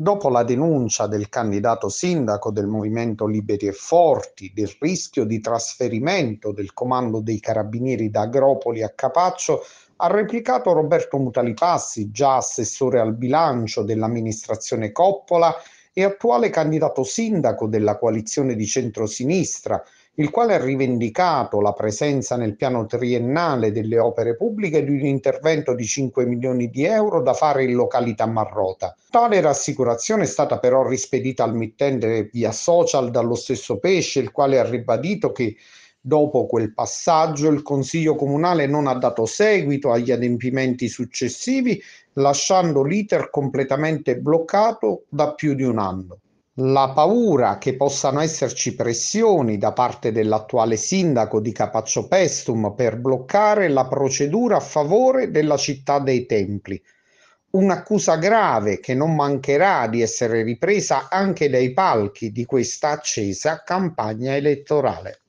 dopo la denuncia del candidato sindaco del movimento Liberi e Forti del rischio di trasferimento del comando dei carabinieri da Agropoli a Capaccio, ha replicato Roberto Mutalipassi, già assessore al bilancio dell'amministrazione Coppola e attuale candidato sindaco della coalizione di centrosinistra, il quale ha rivendicato la presenza nel piano triennale delle opere pubbliche di un intervento di 5 milioni di euro da fare in località Marrota. Tale rassicurazione è stata però rispedita al mittente via social dallo stesso Pesce, il quale ha ribadito che Dopo quel passaggio il Consiglio Comunale non ha dato seguito agli adempimenti successivi, lasciando l'iter completamente bloccato da più di un anno la paura che possano esserci pressioni da parte dell'attuale sindaco di Capaccio Pestum per bloccare la procedura a favore della città dei templi. Un'accusa grave che non mancherà di essere ripresa anche dai palchi di questa accesa campagna elettorale.